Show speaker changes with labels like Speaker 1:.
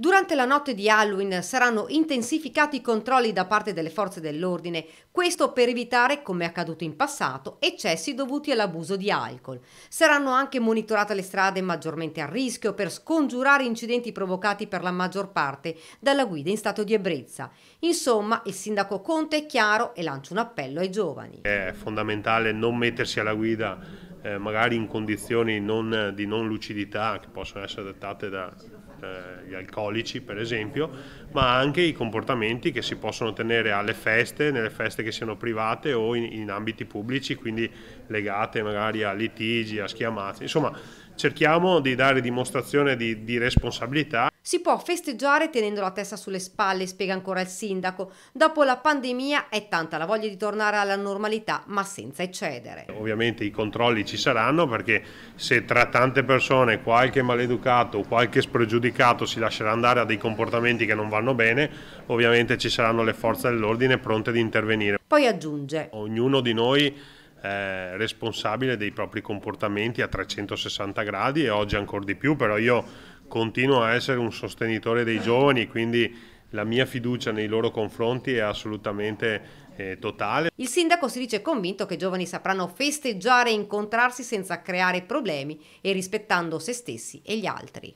Speaker 1: Durante la notte di Halloween saranno intensificati i controlli da parte delle forze dell'ordine, questo per evitare, come è accaduto in passato, eccessi dovuti all'abuso di alcol. Saranno anche monitorate le strade maggiormente a rischio per scongiurare incidenti provocati per la maggior parte dalla guida in stato di ebbrezza. Insomma, il sindaco Conte è chiaro e lancia un appello ai giovani.
Speaker 2: È fondamentale non mettersi alla guida eh, magari in condizioni non, di non lucidità che possono essere dettate dagli eh, alcolici per esempio, ma anche i comportamenti che si possono tenere alle feste, nelle feste che siano private o in, in ambiti pubblici, quindi legate magari a litigi, a schiamazzi, insomma cerchiamo di dare dimostrazione di, di responsabilità.
Speaker 1: Si può festeggiare tenendo la testa sulle spalle, spiega ancora il sindaco. Dopo la pandemia è tanta la voglia di tornare alla normalità, ma senza eccedere.
Speaker 2: Ovviamente i controlli ci saranno perché se tra tante persone qualche maleducato o qualche spregiudicato si lascerà andare a dei comportamenti che non vanno bene, ovviamente ci saranno le forze dell'ordine pronte ad intervenire. Poi
Speaker 1: aggiunge.
Speaker 2: Ognuno di noi eh, responsabile dei propri comportamenti a 360 gradi e oggi ancora di più, però io continuo a essere un sostenitore dei giovani, quindi la mia fiducia nei loro confronti è assolutamente eh,
Speaker 1: totale. Il sindaco si dice convinto che i giovani sapranno festeggiare e incontrarsi senza creare problemi e rispettando se stessi e gli altri.